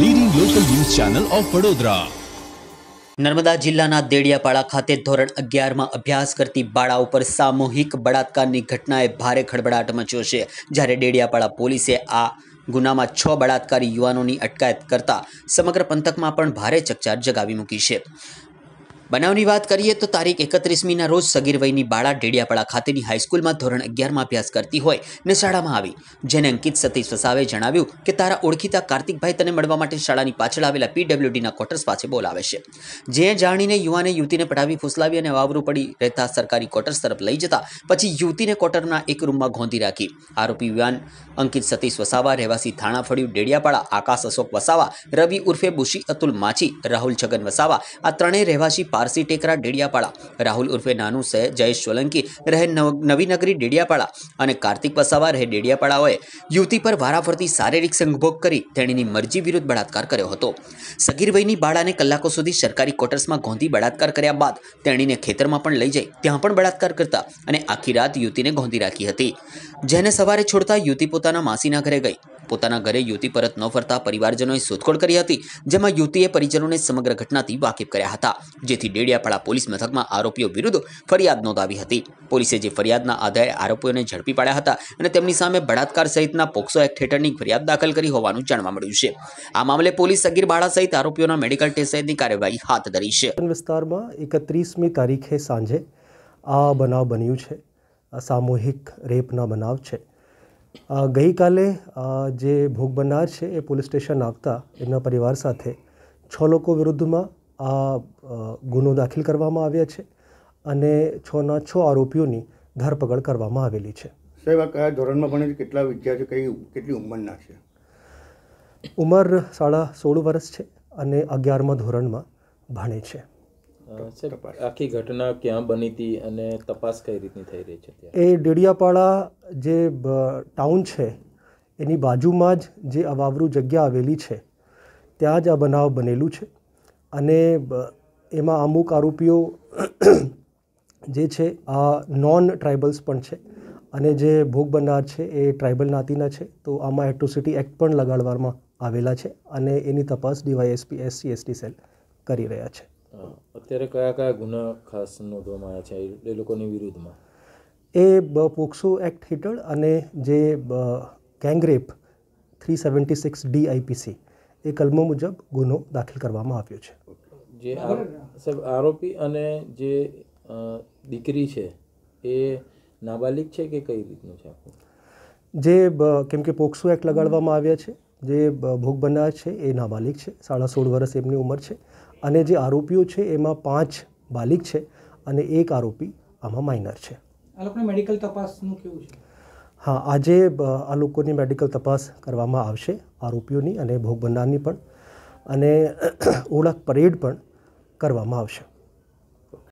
leading local news channel of Vadodara Narmada જિલ્લાના દેડિયાપાડા ખાતે ધોરણ અગિયારમાં અભ્યાસ કરતી બાળા ઉપર સામૂહિક બળાત્કારની ઘટનાએ ભારે ખળબડાટ મચ્યો છે જ્યારે ડેડિયાપાડા પોલીસે આ ગુનામાં છ બળાત્કારી યુવાનોની અટકાયત કરતા સમગ્ર પંથકમાં પણ ભારે ચકચાર જગાવી મૂકી છે બનાવની વાત કરીએ તો તારીખ એકત્રીસમીના રોજ સગીર વયની બાળા ડેડિયાપાડા ખાતેની હાઈસ્કૂલમાં ધોરણ અગિયારમાં અભ્યાસ કરતી હોય ને શાળામાં આવી જેને અંકિત સતીશ વસાવે જણાવ્યું કે તારા ઓળખીતા કાર્તિકભાઈ તને મળવા માટે શાળાની પાછળ આવેલા પીડબ્લ્યુડીના ક્વાર્ટર્સ પાસે બોલાવે છે જે જાણીને યુવાને યુવતીને પટાવી ફૂસલાવી અને વાવરું પડી રહેતા સરકારી ક્વાર્ટર્સ તરફ લઈ જતા પછી યુવતીને ક્વાર્ટરના એક રૂમમાં ગોંધી રાખી આરોપી યુવાન અંકિત સતીશ વસાવા રહેવાસી થાણા ફળ્યું ડેડિયાપાડા આકાશ અશોક વસાવા રવિ ઉર્ફે બુશી અતુલ માછી રાહુલ છગન વસાવા આ ત્રણેય રહેવાસી પારસી ટેકરા ડેડિયાપાળા રાહુલ ઉર્ફે નાનુ સે જયેશ સોલંકી રહે નવીનગરી ડેડિયાપાડા અને કાર્તિક વસાવા રહે ડેડિયાપાળાઓએ યુવતી પર વારાફરતી શારીરિક સંભોગ કરી તેણીની મરજી વિરુદ્ધ બળાત્કાર કર્યો હતો સગીર વયની બાળાને કલાકો સુધી સરકારી ક્વાર્ટર્સમાં ગોંધી બળાત્કાર કર્યા બાદ તેણીને ખેતરમાં પણ લઈ જઈ ત્યાં પણ બળાત્કાર કરતા અને આખી રાત યુવતીને ગોંધી રાખી હતી જેને સવારે છોડતા યુવતી પોતાના માસીના ઘરે ગઈ પોતાના ઘરે યુવતી પરત ન ફરતા પરિવારજનોએ શોધખોળ કરી હતી જેમાં યુવતીએ પરિજનોને સમગ્ર ઘટનાથી વાકેફ કર્યા હતા જેથી ડેડિયાપાડા પોલીસ મથકમાં આરોપીઓ વિરુદ્ધ ફરિયાદ નોંધાવી હતી પોલીસે જે ફરિયાદના આધારે આરોપીઓને ઝડપી પાડ્યા હતા અને તેમની સામે બળાત્કાર સહિતના પોક્સો એક્ટ હેઠળની ફરિયાદ દાખલ કરી હોવાનું જાણવા મળ્યું છે આ મામલે પોલીસ સગીર બાળા સહિત આરોપીઓના મેડિકલ ટેસ્ટ સહિતની કાર્યવાહી હાથ ધરી છે વિસ્તારમાં એકત્રીસમી તારીખે સાંજે આ બનાવ બન્યું છે સામૂહિક રેપના બનાવ છે ગઈકાલે જે ભોગ બનનાર છે એ પોલીસ સ્ટેશન આવતા એમના પરિવાર સાથે છ લોકો વિરુદ્ધમાં આ ગુનો દાખલ કરવામાં આવ્યા છે અને છના છ આરોપીઓની ધરપકડ કરવામાં આવેલી છે સાહેબ કયા ધોરણમાં ભણે છે કેટલા વિદ્યાર્થીઓ કઈ કેટલી ઉંમરના છે ઉંમર સાડા સોળ વર્ષ છે અને અગિયારમાં ધોરણમાં ભણે છે આખી ઘટના ક્યાં બની હતી અને તપાસ કઈ રીતની થઈ રહી છે એ ડેડિયાપાડા જે ટાઉન છે એની બાજુમાં જ જે અવાવરું જગ્યા આવેલી છે ત્યાં જ આ બનાવ બનેલું છે અને એમાં અમુક આરોપીઓ જે છે આ નોન ટ્રાઇબલ્સ પણ છે અને જે ભોગ બનનાર છે એ ટ્રાઇબલ નાતીના છે તો આમાં એટ્રોસિટી એક્ટ પણ લગાડવામાં આવેલા છે અને એની તપાસ ડીવાયએસપી એસસી એસટી સેલ કરી રહ્યા છે અત્યારે કયા કયા ગુના ખાસ નોંધવામાં આવ્યા છે એ લોકોની વિરુદ્ધમાં એ પોક્સો એક્ટ હેઠળ અને જે gangrape three seventy six D IPC એ કલમો મુજબ ગુનો દાખલ કરવામાં આવ્યો છે જે સાહેબ આરોપી અને જે દીકરી છે એ નાબાલિક છે કે કઈ રીતનું છે જે કેમ કે પોક્સો એક્ટ લગાડવામાં આવ્યા છે જે ભોગ બનનાર છે એ નાબાલિક છે સાડા સોળ વર્ષ એમની ઉંમર છે અને જે આરોપીઓ છે એમાં પાંચ બાલિક છે અને એક આરોપી આમાં માઇનર છે આ લોકોની મેડિકલ તપાસનું કેવું છે હા આજે આ લોકોની મેડિકલ તપાસ કરવામાં આવશે આરોપીઓની અને ભોગ બનનારની પણ અને ઓળખ પરેડ પણ કરવામાં આવશે